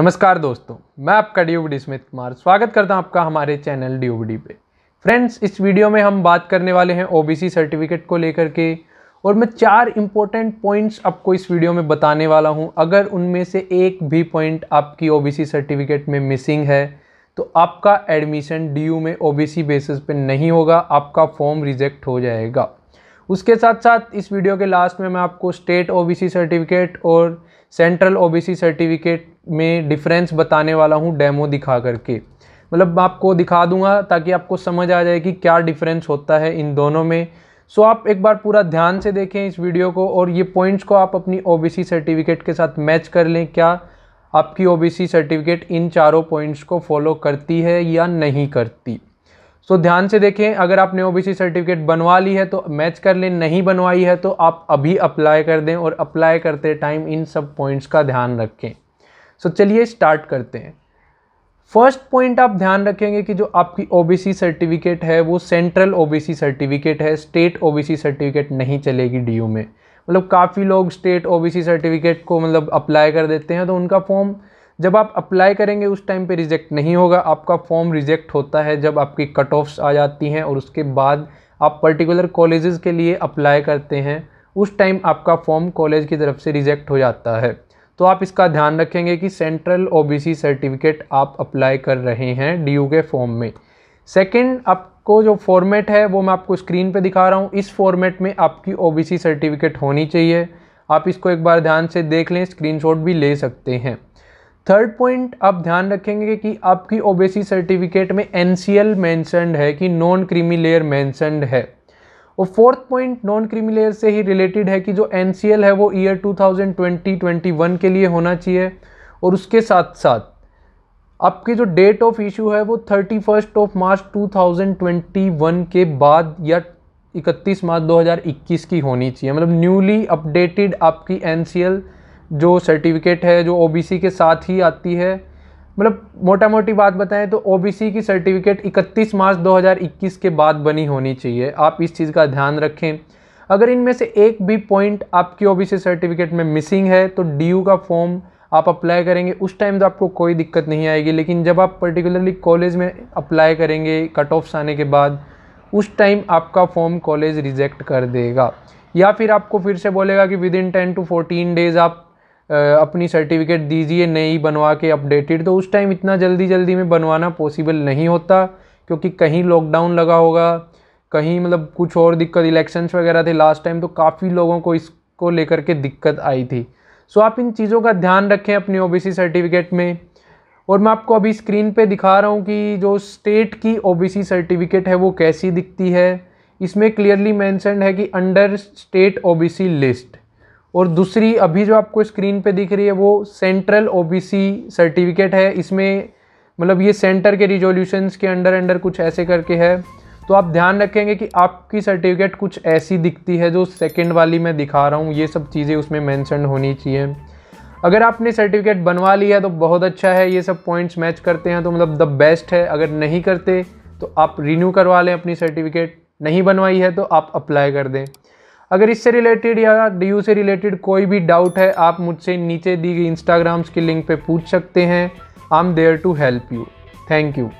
नमस्कार दोस्तों मैं आपका डीओबडी स्मित कुमार स्वागत करता हूं आपका हमारे चैनल डी पे फ्रेंड्स इस वीडियो में हम बात करने वाले हैं ओबीसी सर्टिफिकेट को लेकर के और मैं चार इंपॉर्टेंट पॉइंट्स आपको इस वीडियो में बताने वाला हूं अगर उनमें से एक भी पॉइंट आपकी ओ सर्टिफिकेट में मिसिंग है तो आपका एडमिशन डी में ओ बेसिस पर नहीं होगा आपका फॉर्म रिजेक्ट हो जाएगा उसके साथ साथ इस वीडियो के लास्ट में मैं आपको स्टेट ओ सर्टिफिकेट और सेंट्रल ओबीसी सर्टिफिकेट में डिफरेंस बताने वाला हूँ डेमो दिखा करके मतलब आपको दिखा दूंगा ताकि आपको समझ आ जाए कि क्या डिफरेंस होता है इन दोनों में सो आप एक बार पूरा ध्यान से देखें इस वीडियो को और ये पॉइंट्स को आप अपनी ओ सर्टिफिकेट के साथ मैच कर लें क्या आपकी ओ सर्टिफिकेट इन चारों पॉइंट्स को फॉलो करती है या नहीं करती सो so, ध्यान से देखें अगर आपने ओबीसी सर्टिफिकेट बनवा ली है तो मैच कर लें नहीं बनवाई है तो आप अभी अप्लाई कर दें और अप्लाई करते टाइम इन सब पॉइंट्स का ध्यान रखें सो so, चलिए स्टार्ट करते हैं फर्स्ट पॉइंट आप ध्यान रखेंगे कि जो आपकी ओबीसी सर्टिफिकेट है वो सेंट्रल ओबीसी सर्टिफिकेट है स्टेट ओबीसी सर्टिफिकेट नहीं चलेगी डीयू में मतलब काफ़ी लोग स्टेट ओबीसी सर्टिफिकेट को मतलब अप्लाई कर देते हैं तो उनका फॉर्म जब आप अप्लाई करेंगे उस टाइम पे रिजेक्ट नहीं होगा आपका फॉर्म रिजेक्ट होता है जब आपकी कट ऑफ्स आ जाती हैं और उसके बाद आप पर्टिकुलर कॉलेजेस के लिए अप्लाई करते हैं उस टाइम आपका फॉर्म कॉलेज की तरफ से रिजेक्ट हो जाता है तो आप इसका ध्यान रखेंगे कि सेंट्रल ओ सर्टिफिकेट आप अप्लाई कर रहे हैं डी के फॉर्म में सेकेंड आपको जो फॉर्मेट है वो मैं आपको स्क्रीन पे दिखा रहा हूँ इस फॉर्मेट में आपकी ओ सर्टिफिकेट होनी चाहिए आप इसको एक बार ध्यान से देख लें स्क्रीनशॉट भी ले सकते हैं थर्ड पॉइंट आप ध्यान रखेंगे कि आपकी ओबीसी सर्टिफिकेट में एन सी एल मैंसनड है कि नॉन क्रीमी लेयर मैंसनड है और fourth point non creamy layer से ही रिलेटेड है कि जो एन सी एल है वो ईयर 2020-21 के लिए होना चाहिए और उसके साथ साथ आपकी जो डेट ऑफ इशू है वो thirty first of March one के बाद या 31 मार्च 2021 की होनी चाहिए मतलब न्यूली अपडेटेड आपकी एन सी एल जो सर्टिफिकेट है जो ओबीसी के साथ ही आती है मतलब मोटा मोटी बात बताएं तो ओबीसी की सर्टिफिकेट 31 मार्च 2021 के बाद बनी होनी चाहिए आप इस चीज़ का ध्यान रखें अगर इनमें से एक भी पॉइंट आपकी ओबीसी सर्टिफिकेट में मिसिंग है तो डीयू का फॉर्म आप अप्लाई करेंगे उस टाइम तो आपको कोई दिक्कत नहीं आएगी लेकिन जब आप पर्टिकुलरली कॉलेज में अप्लाई करेंगे कट ऑफ्स आने के बाद उस टाइम आपका फॉर्म कॉलेज रिजेक्ट कर देगा या फिर आपको फिर से बोलेगा कि within ten to fourteen days आप अपनी सर्टिफिकेट दीजिए नई बनवा के अपडेटेड तो उस टाइम इतना जल्दी जल्दी में बनवाना पॉसिबल नहीं होता क्योंकि कहीं लॉकडाउन लगा होगा कहीं मतलब कुछ और दिक्कत इलेक्शंस वगैरह थे लास्ट टाइम तो काफ़ी लोगों को इसको लेकर के दिक्कत आई थी सो आप इन चीज़ों का ध्यान रखें अपनी ओ सर्टिफिकेट में और मैं आपको अभी स्क्रीन पे दिखा रहा हूँ कि जो स्टेट की ओ सर्टिफिकेट है वो कैसी दिखती है इसमें क्लियरली मैंसनड है कि अंडर स्टेट ओ लिस्ट और दूसरी अभी जो आपको स्क्रीन पे दिख रही है वो सेंट्रल ओबीसी सर्टिफिकेट है इसमें मतलब ये सेंटर के रिजोल्यूशंस के अंडर अंडर कुछ ऐसे करके है तो आप ध्यान रखेंगे कि आपकी सर्टिफिकेट कुछ ऐसी दिखती है जो सेकंड वाली मैं दिखा रहा हूँ ये सब चीज़ें उसमें मैंसन होनी चाहिए अगर आपने सर्टिफिकेट बनवा लिया है तो बहुत अच्छा है ये सब पॉइंट्स मैच करते हैं तो मतलब द बेस्ट है अगर नहीं करते तो आप रिन्यू करवा लें अपनी सर्टिफिकेट नहीं बनवाई है तो आप अप्लाई कर दें अगर इससे रिलेटेड या डी से रिलेटेड कोई भी डाउट है आप मुझसे नीचे दी गई इंस्टाग्राम्स की लिंक पे पूछ सकते हैं I am there to help you thank you